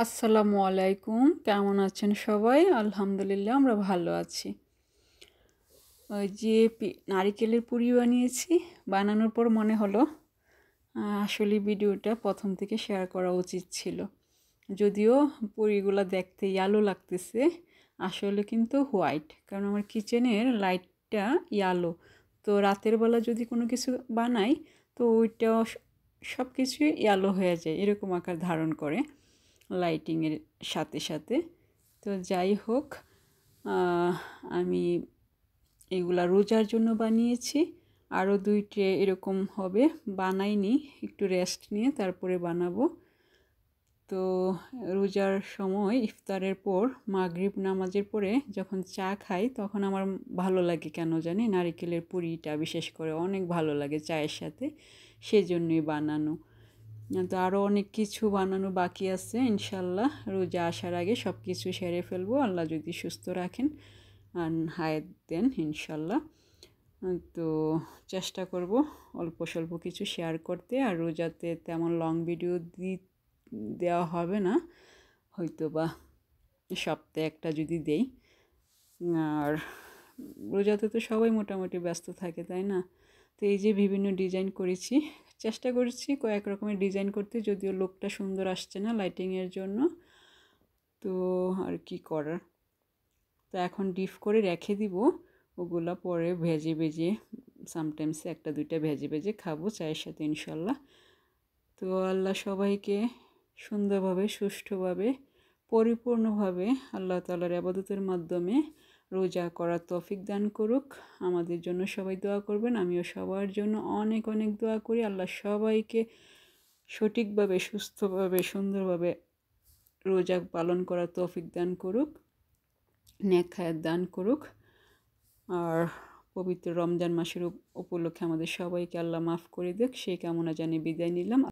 আসসালামু আলাইকুম কেমন আছেন সবাই আলহামদুলিল্লাহ আমরা ভালো আছি ওই যে নারিকেলের পুরি বানিয়েছি বানানোর পর মনে হলো আসলে ভিডিওটা প্রথম থেকে শেয়ার করা উচিত ছিল যদিও পুরিগুলো দেখতে ইয়ালো লাগতেছে আসলে কিন্তু হোয়াইট কারণ আমার কিচেনের লাইটটা ইয়ালো তো রাতের বেলা যদি কোনো কিছু বানাই তো ওইটা সব কিছুই ইয়ালো হয়ে যায় এরকম আকার ধারণ করে লাইটিংয়ের সাথে সাথে তো যাই হোক আমি এগুলা রোজার জন্য বানিয়েছি আরও দুই ট্রে এরকম হবে বানাইনি একটু রেস্ট নিয়ে তারপরে বানাবো তো রোজার সময় ইফতারের পর মাগরিব নামাজের পরে যখন চা খাই তখন আমার ভালো লাগে কেন জানি নারিকেলের পুরিটা বিশেষ করে অনেক ভালো লাগে চায়ের সাথে সেজন্যই বানানো তো আরও অনেক কিছু বানানো বাকি আছে ইনশাল্লাহ রোজা আসার আগে সব কিছু সেরে ফেলবো আল্লাহ যদি সুস্থ রাখেন আর হায়াত দেন ইনশাল্লাহ তো চেষ্টা করব অল্প স্বল্প কিছু শেয়ার করতে আর রোজাতে তেমন লং ভিডিও দি দেওয়া হবে না হয়তো বা সপ্তাহে একটা যদি দেই আর রোজাতে তো সবাই মোটামুটি ব্যস্ত থাকে তাই না তো এই যে বিভিন্ন ডিজাইন করেছি চেষ্টা করেছি কয়েক রকমের ডিজাইন করতে যদিও লোকটা সুন্দর আসছে না লাইটিংয়ের জন্য তো আর কি করার তো এখন ডিপ করে রেখে দিব ওগুলা পরে ভেজে ভেজে সামটাইমস একটা দুইটা ভেজে ভেজে খাবো চায়ের সাথে ইনশাল্লাহ তো আল্লাহ সবাইকে সুন্দরভাবে সুষ্ঠুভাবে পরিপূর্ণভাবে আল্লাহ তালার আবাদতের মাধ্যমে রোজা করার তফিক দান করুক আমাদের জন্য সবাই দোয়া করবেন আমিও সবার জন্য অনেক অনেক দোয়া করি আল্লাহ সবাইকে সঠিকভাবে সুস্থভাবে সুন্দরভাবে রোজা পালন করার তৌফিক দান করুক ন্যাখায়াত দান করুক আর পবিত্র রমজান মাসের উপলক্ষে আমাদের সবাইকে আল্লাহ মাফ করে দেখ সেই কামনা জানিয়ে বিদায় নিলাম